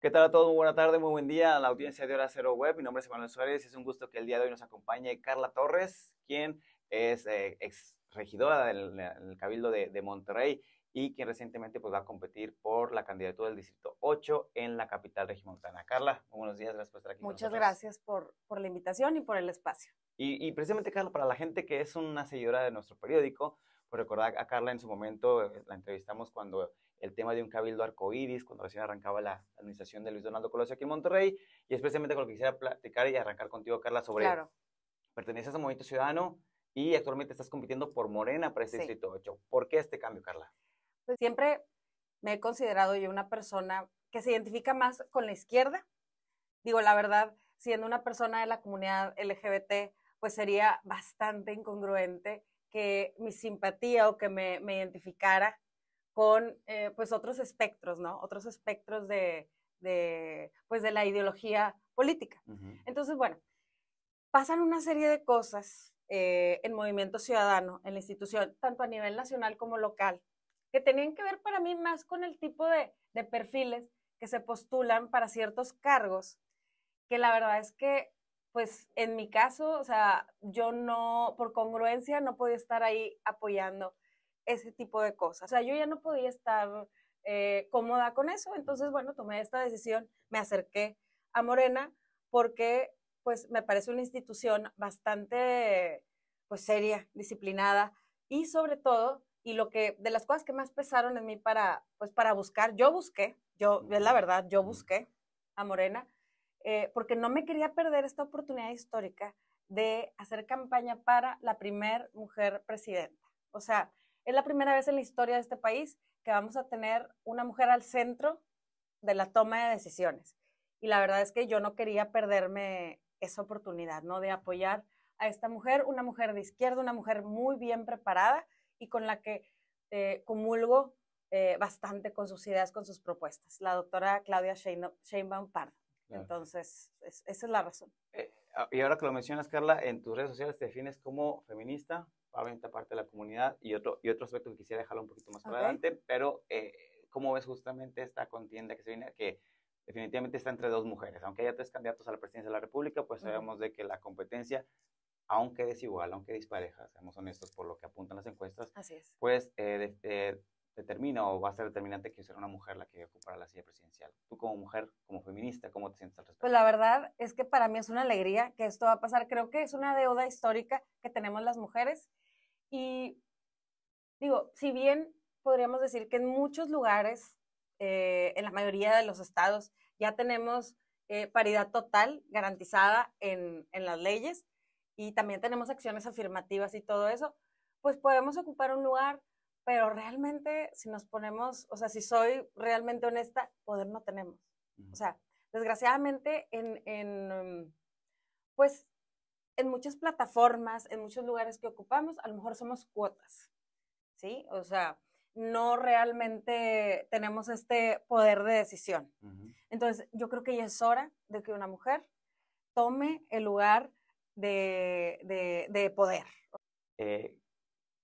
¿Qué tal a todos? Muy buena tarde, muy buen día a la audiencia de Hora Cero Web. Mi nombre es Manuel Suárez y es un gusto que el día de hoy nos acompañe Carla Torres, quien es eh, ex regidora del, Cabildo de, Monterrey y quien recientemente pues, va a competir por la candidatura del Distrito 8 en la capital regimontana. Carla, buenos días, gracias por estar aquí. Muchas gracias por, por la invitación y por el espacio. Y, precisamente, Carla, para la gente que es una seguidora de nuestro periódico, pues recordar a Carla en su momento, eh, la entrevistamos cuando el tema de un cabildo arcoíris cuando recién arrancaba la administración de Luis Donaldo Colosio aquí en Monterrey, y especialmente con lo que quisiera platicar y arrancar contigo, Carla, sobre claro. perteneces a Movimiento Ciudadano y actualmente estás compitiendo por Morena para este distrito ¿Por qué este cambio, Carla? Pues siempre me he considerado yo una persona que se identifica más con la izquierda. Digo, la verdad, siendo una persona de la comunidad LGBT, pues sería bastante incongruente que mi simpatía o que me, me identificara con eh, pues otros espectros, ¿no? Otros espectros de, pues de la ideología política. Entonces, bueno, pasan una serie de cosas eh, en Movimiento Ciudadano, en la institución, tanto a nivel nacional como local, que tenían que ver para mí más con el tipo de, de perfiles que se postulan para ciertos cargos, que la verdad es que, pues en mi caso, o sea, yo no, por congruencia, no podía estar ahí apoyando ese tipo de cosas. O sea, yo ya no podía estar eh, cómoda con eso. Entonces, bueno, tomé esta decisión, me acerqué a Morena porque pues me parece una institución bastante pues seria, disciplinada y sobre todo y lo que de las cosas que más pesaron en mí para pues para buscar, yo busqué, yo es la verdad, yo busqué a Morena eh, porque no me quería perder esta oportunidad histórica de hacer campaña para la primer mujer presidenta. O sea, es la primera vez en la historia de este país que vamos a tener una mujer al centro de la toma de decisiones. Y la verdad es que yo no quería perderme esa oportunidad, ¿no? De apoyar a esta mujer, una mujer de izquierda, una mujer muy bien preparada y con la que eh, comulgo eh, bastante con sus ideas, con sus propuestas, la doctora Claudia Sheinbaum Pardo. Entonces, esa es la razón. Eh, ah, y ahora que lo mencionas, Carla, en tus redes sociales te defines como feminista, venta parte de la comunidad y otro, y otro aspecto que quisiera dejarlo un poquito más para adelante, pero eh, ¿cómo ves justamente esta contienda que se viene? Que definitivamente está entre dos mujeres, aunque haya tres candidatos a la presidencia de la República, pues sabemos de que la competencia, aunque desigual, aunque dispareja, seamos honestos por lo que apuntan las encuestas, Así pues eh, eh determina o va a ser determinante que sea una mujer la que ocupará la silla presidencial. Tú como mujer, como feminista, ¿cómo te sientes al respecto? Pues la verdad es que para mí es una alegría que esto va a pasar. Creo que es una deuda histórica que tenemos las mujeres y digo, si bien podríamos decir que en muchos lugares, eh, en la mayoría de los estados, ya tenemos eh, paridad total garantizada en, en las leyes y también tenemos acciones afirmativas y todo eso, pues podemos ocupar un lugar pero realmente si nos ponemos, o sea, si soy realmente honesta, poder no tenemos. O sea, desgraciadamente en, pues, en muchas plataformas, en muchos lugares que ocupamos, a lo mejor somos cuotas, ¿sí? O sea, no realmente tenemos este poder de decisión. Entonces, yo creo que ya es hora de que una mujer tome el lugar de, poder. Eh,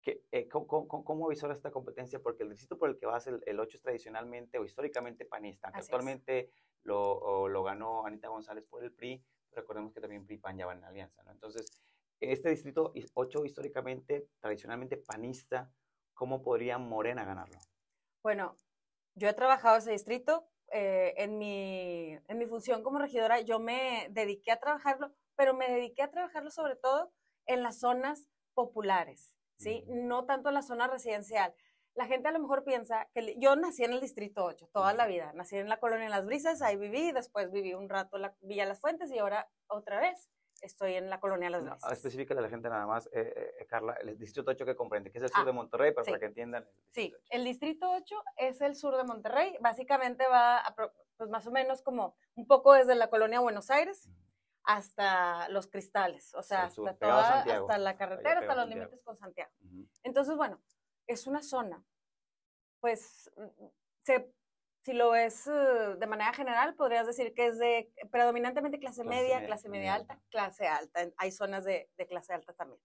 eh, ¿cómo, visora esta competencia? Porque el distrito por el que vas, el, el 8 es tradicionalmente o históricamente panista, actualmente lo, ganó Anita González por el PRI, recordemos que también PRI-PAN ya van en alianza, ¿no? Entonces, este distrito 8 históricamente, tradicionalmente panista, ¿cómo podría Morena ganarlo? Bueno, yo he trabajado ese distrito, eh, en, mi, en mi función como regidora, yo me dediqué a trabajarlo, pero me dediqué a trabajarlo sobre todo en las zonas populares. No tanto en la zona residencial. La gente a lo mejor piensa que yo nací en el Distrito 8 toda la vida, nací en la colonia Las Brisas, ahí viví, después viví un rato en la Villa Las Fuentes y ahora otra vez estoy en la colonia Las Brisas. No, a la gente nada más, eh, eh, eh, Carla, el Distrito 8 que comprende, que es el sur ah, de Monterrey, para que entiendan. El sí, el Distrito 8 es el sur de Monterrey, básicamente va pues más o menos como un poco desde la colonia Buenos Aires, hasta los cristales, o sea, hasta, la carretera, hasta los límites con Santiago. Entonces, bueno, es una zona, pues, mm, si lo ves eh, de manera general, podrías decir que es de predominantemente clase, media, clase media, alta, clase alta. Hay zonas de, clase alta también.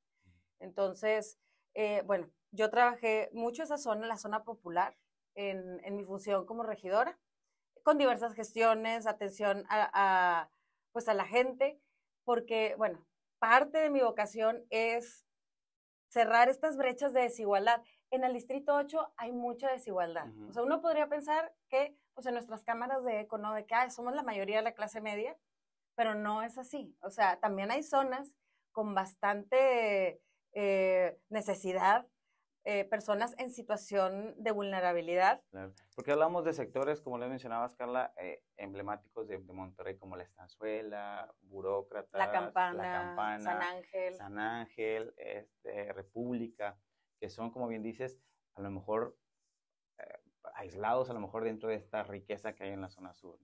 Entonces, eh, bueno, yo trabajé mucho esa zona, la zona popular, en, mi función como regidora, con diversas gestiones, atención a pues a la gente, porque, bueno, parte de mi vocación es cerrar estas brechas de desigualdad. En el Distrito 8 hay mucha desigualdad. O sea, uno podría pensar que, pues en nuestras cámaras de eco, ¿no? De que somos la mayoría de la clase media, pero no es así. O sea, también hay zonas con bastante eh, necesidad eh, personas en situación de vulnerabilidad. Porque hablamos de sectores, como le mencionabas, Carla, eh, emblemáticos de, Monterrey, como la Estanzuela, Burócrata, la, Campana, San Ángel, San Ángel este, República, que son, como bien dices, a lo mejor eh, aislados, a lo mejor dentro de esta riqueza que hay en la zona sur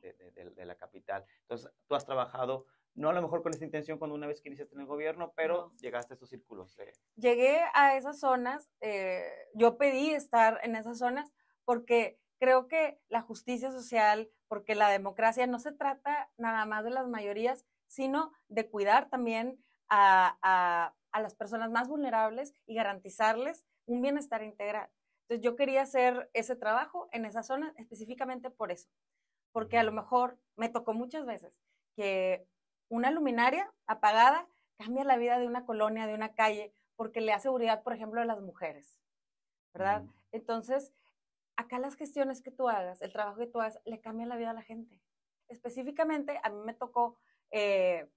de, de la capital. Entonces, tú has trabajado no a lo mejor con esa intención cuando una vez que iniciaste en el gobierno, pero llegaste a esos círculos. Llegué a esas zonas, eh, yo pedí estar en esas zonas porque creo que la justicia social, porque la democracia no se trata nada más de las mayorías, sino de cuidar también a, las personas más vulnerables y garantizarles un bienestar integral. Entonces yo quería hacer ese trabajo en esa zona específicamente por eso, porque a lo mejor me tocó muchas veces que una luminaria apagada cambia la vida de una colonia, de una calle, porque le da seguridad, por ejemplo, a las mujeres, ¿verdad? Entonces, acá las gestiones que tú hagas, el trabajo que tú hagas, le cambia la vida a la gente. Específicamente, a mí me tocó, eh,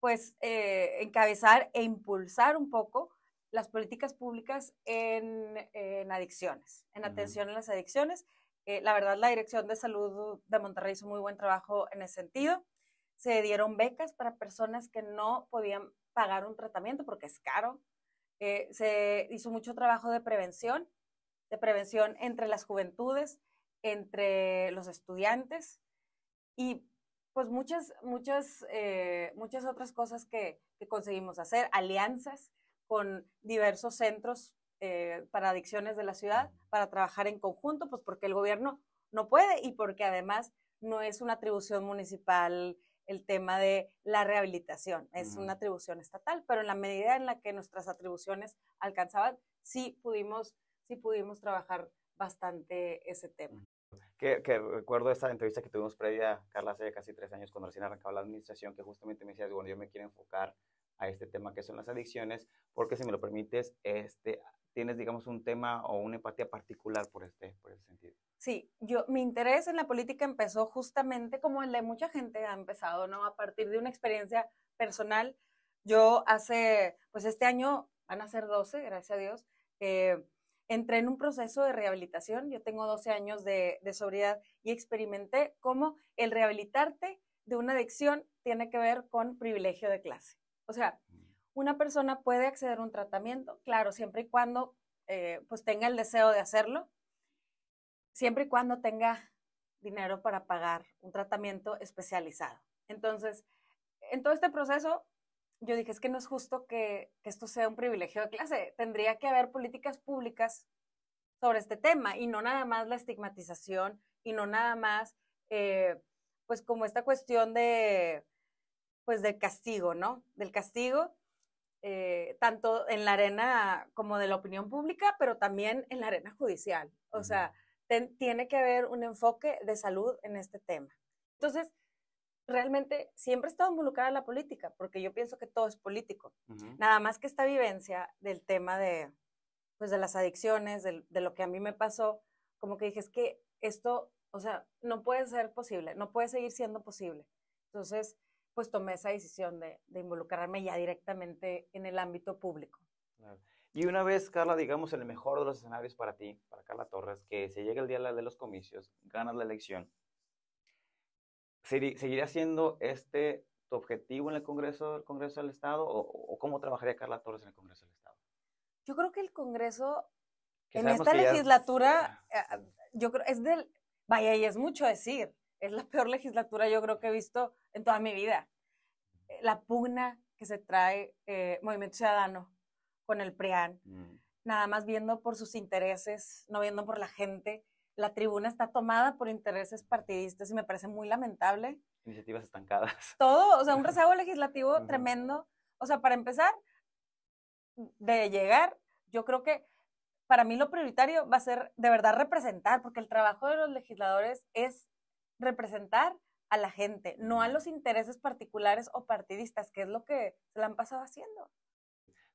pues, eh, encabezar e impulsar un poco las políticas públicas en, adicciones, en atención a las adicciones. Eh, la verdad, la Dirección de Salud de Monterrey hizo muy buen trabajo en ese sentido se dieron becas para personas que no podían pagar un tratamiento porque es caro. Eh, se hizo mucho trabajo de prevención, de prevención entre las juventudes, entre los estudiantes y pues muchas, muchas, eh, muchas otras cosas que, conseguimos hacer, alianzas con diversos centros eh, para adicciones de la ciudad para trabajar en conjunto, pues porque el gobierno no puede y porque además no es una atribución municipal el tema de la rehabilitación. Es una atribución estatal, pero en la medida en la que nuestras atribuciones alcanzaban, sí pudimos, sí pudimos trabajar bastante ese tema. Que, recuerdo esta entrevista que tuvimos previa, Carla, hace casi tres años, cuando recién arrancaba la administración, que justamente me decía bueno, yo me quiero enfocar a este tema que son las adicciones, porque si me lo permites, este, tienes, digamos, un tema o una empatía particular por este, por ese sentido. Sí, yo, mi interés en la política empezó justamente como el de mucha gente ha empezado, ¿no? A partir de una experiencia personal. Yo hace, pues este año van a ser 12, gracias a Dios, eh, entré en un proceso de rehabilitación. Yo tengo 12 años de, de sobriedad y experimenté cómo el rehabilitarte de una adicción tiene que ver con privilegio de clase. O sea, una persona puede acceder a un tratamiento, claro, siempre y cuando eh, pues tenga el deseo de hacerlo, siempre y cuando tenga dinero para pagar un tratamiento especializado. Entonces, en todo este proceso, yo dije, es que no es justo que, esto sea un privilegio de clase. Tendría que haber políticas públicas sobre este tema y no nada más la estigmatización y no nada más, eh, pues como esta cuestión de, pues del castigo, ¿no? Del castigo, eh, tanto en la arena como de la opinión pública, pero también en la arena judicial. O sea, tiene que haber un enfoque de salud en este tema. Entonces, realmente siempre he estado involucrada en la política, porque yo pienso que todo es político. Nada más que esta vivencia del tema de, pues, de las adicciones, de, de lo que a mí me pasó, como que dije, es que esto, o sea, no puede ser posible, no puede seguir siendo posible. Entonces, pues tomé esa decisión de, involucrarme ya directamente en el ámbito público. Y una vez, Carla, digamos, el mejor de los escenarios para ti, para Carla Torres, que se llega el día de los comicios, ganas la elección, ¿seguirá siendo este tu objetivo en el Congreso, el Congreso del Estado o, cómo trabajaría Carla Torres en el Congreso del Estado? Yo creo que el Congreso, en esta legislatura, eh, yo creo, es del, vaya, y es mucho decir, es la peor legislatura yo creo que he visto en toda mi vida. Eh, la pugna que se trae eh, Movimiento Ciudadano con el PRIAN, mm. nada más viendo por sus intereses, no viendo por la gente. La tribuna está tomada por intereses partidistas y me parece muy lamentable. Iniciativas estancadas. Todo, o sea, un rezago legislativo tremendo. O sea, para empezar, de llegar, yo creo que para mí lo prioritario va a ser de verdad representar, porque el trabajo de los legisladores es representar a la gente, no a los intereses particulares o partidistas, que es lo que se la han pasado haciendo.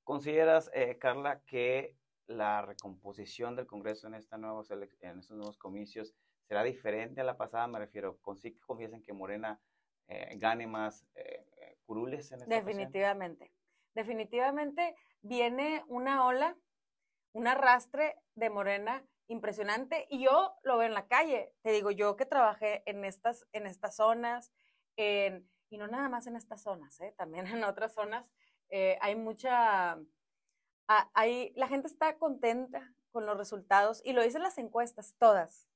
¿Consideras, eh, Carla, que la recomposición del Congreso en, esta estos nuevos comicios será diferente a la pasada? Me refiero, ¿con sí que que Morena eh, gane más eh, curules en esta Definitivamente. Definitivamente viene una ola, un arrastre de Morena impresionante. Y yo lo veo en la calle. Te digo, yo que trabajé en estas, en estas zonas, y no nada más en estas zonas, ¿eh? también en otras zonas, eh, hay mucha, ah, la gente está contenta con los resultados y lo dicen las encuestas, todas,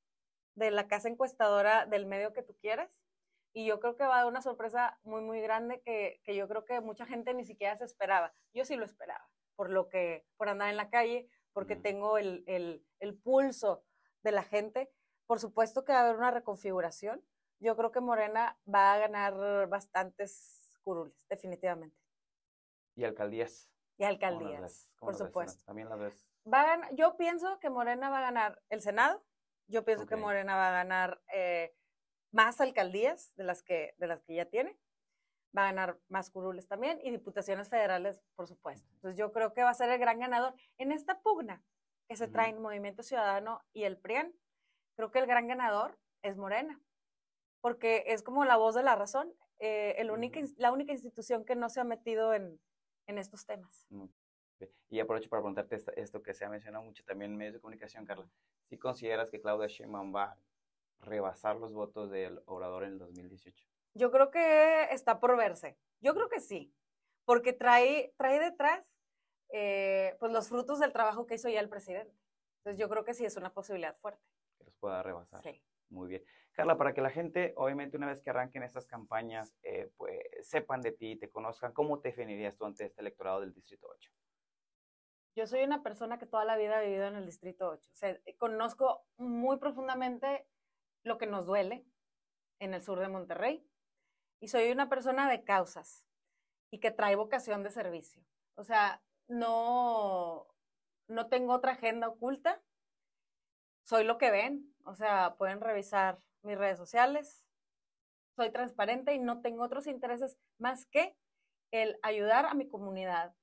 de la casa encuestadora del medio que tú quieras. Y yo creo que va a dar una sorpresa muy, muy grande que, yo creo que mucha gente ni siquiera se esperaba. Yo sí lo esperaba, por lo que, por andar en la calle, porque tengo el el pulso de la gente. Por supuesto que va a haber una reconfiguración. Yo creo que Morena va a ganar bastantes curules, definitivamente. Y alcaldías. Y alcaldías, por supuesto. También las yo pienso que Morena va a ganar el Senado. Yo pienso que Morena va a ganar eh, más alcaldías de las, que, de las que ya tiene. Va a ganar más curules también y diputaciones federales, por supuesto. Entonces yo creo que va a ser el gran ganador en esta pugna que se traen Movimiento Ciudadano y el PRIAN, creo que el gran ganador es Morena, porque es como la voz de la razón, eh, la única institución que no se ha metido en, estos temas. Mm, y aprovecho para preguntarte esto, que se ha mencionado mucho también en medios de comunicación, Carla. ¿Si consideras que Claudia Sheinbaum va a rebasar los votos del Obrador en el 2018? Yo creo que está por verse. Yo creo que sí, porque trae, trae detrás eh, pues los frutos del trabajo que hizo ya el presidente. Entonces yo creo que sí es una posibilidad fuerte. Que los pueda rebasar. Sí. Muy bien. Carla, para que la gente, obviamente, una vez que arranquen estas campañas, eh, pues sepan de ti, te conozcan, ¿cómo te definirías tú ante este electorado del Distrito 8? Yo soy una persona que toda la vida ha vivido en el Distrito 8. O sea, conozco muy profundamente lo que nos duele en el sur de Monterrey y soy una persona de causas y que trae vocación de servicio. O sea, no, no tengo otra agenda oculta. Soy lo que ven, o sea, pueden revisar mis redes sociales. Soy transparente y no tengo otros intereses más que el ayudar a mi comunidad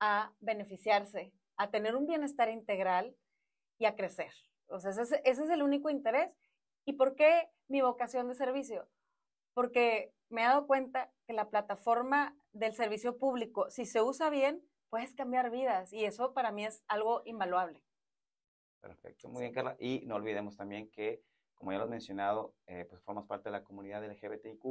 a beneficiarse, a tener un bienestar integral y a crecer. O sea, ese es, ese es el único interés. ¿Y por qué mi vocación de servicio? Porque me he dado cuenta que la plataforma del servicio público, si se usa bien, puedes cambiar vidas y eso para mí es algo invaluable. Perfecto, muy bien Carla. Y no olvidemos también que, como ya lo has mencionado, eh, pues formas parte de la comunidad LGBTIQ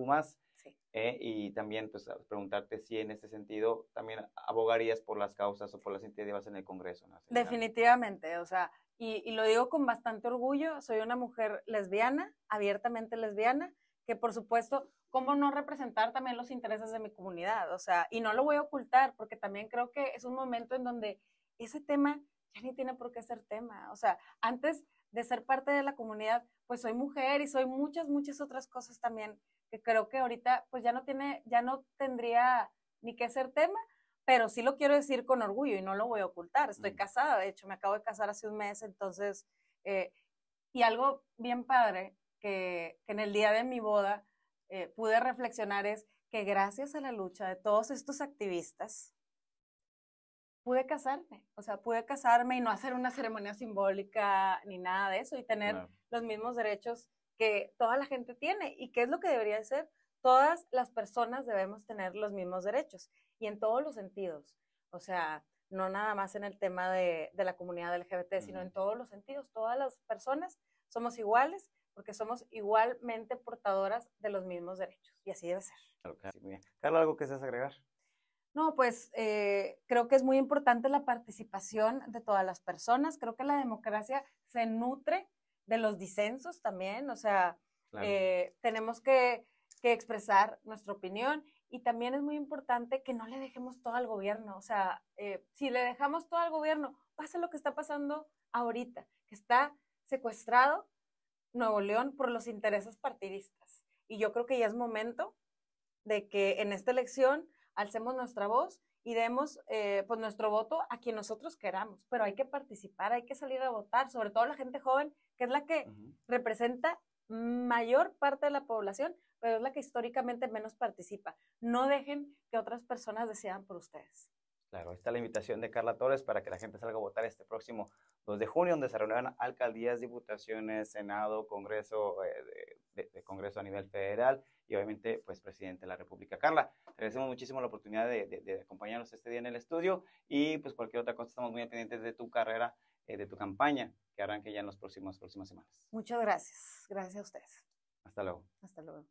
sí. Eh, y también pues preguntarte si en este sentido también abogarías por las causas o por las iniciativas en el Congreso. Definitivamente, o sea, y, y lo digo con bastante orgullo, soy una mujer lesbiana, abiertamente lesbiana que por supuesto, ¿cómo no representar también los intereses de mi comunidad? O sea, y no lo voy a ocultar porque también creo que es un momento en donde ese tema ya ni tiene por qué ser tema. O sea, antes de ser parte de la comunidad, pues soy mujer y soy muchas, muchas otras cosas también que creo que ahorita pues ya no tiene, ya no tendría ni qué ser tema, pero sí lo quiero decir con orgullo y no lo voy a ocultar. Estoy casada, de hecho, me acabo de casar hace un mes, entonces, eh, y algo bien padre que, en el día de mi boda eh, pude reflexionar es que gracias a la lucha de todos estos activistas, pude casarme, o sea, pude casarme y no hacer una ceremonia simbólica ni nada de eso y tener los mismos derechos que toda la gente tiene y qué es lo que debería ser. Todas las personas debemos tener los mismos derechos y en todos los sentidos, o sea, no nada más en el tema de, la comunidad LGBT, sino en todos los sentidos. Todas las personas somos iguales, porque somos igualmente portadoras de los mismos derechos y así debe ser. Claro, ¿algo que seas agregar? No, pues eh, creo que es muy importante la participación de todas las personas. Creo que la democracia se nutre de los disensos también, o sea, eh, tenemos que, expresar nuestra opinión y también es muy importante que no le dejemos todo al gobierno. O sea, eh, si le dejamos todo al gobierno, pasa lo que está pasando ahorita, que está secuestrado Nuevo León por los intereses partidistas. Y yo creo que ya es momento de que en esta elección alcemos nuestra voz y demos eh, pues nuestro voto a quien nosotros queramos, pero hay que participar, hay que salir a votar, sobre todo la gente joven, que es la que representa mayor parte de la población, pero es la que históricamente menos participa. No dejen que otras personas decidan por ustedes. Claro, está la invitación de Carla Torres para que la gente salga a votar este próximo 2 de junio, donde se reunirán alcaldías, diputaciones, Senado, Congreso, eh, de, Congreso a nivel federal y obviamente, pues, presidente de la República. Carla, agradecemos muchísimo la oportunidad de, acompañarnos este día en el estudio y, pues, cualquier otra cosa, estamos muy atendientes de tu carrera, eh, de tu campaña, que harán que ya en las próximas, próximas semanas. Muchas gracias. Gracias a ustedes. Hasta luego. Hasta luego.